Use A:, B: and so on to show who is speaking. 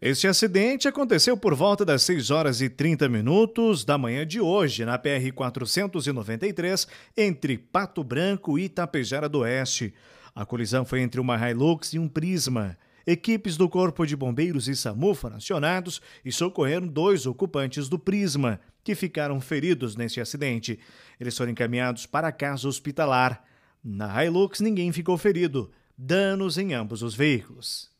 A: Este acidente aconteceu por volta das 6 horas e 30 minutos da manhã de hoje, na PR-493, entre Pato Branco e Itapejara do Oeste. A colisão foi entre uma Hilux e um Prisma. Equipes do Corpo de Bombeiros e SAMU foram acionados e socorreram dois ocupantes do Prisma, que ficaram feridos neste acidente. Eles foram encaminhados para a casa hospitalar. Na Hilux, ninguém ficou ferido. Danos em ambos os veículos.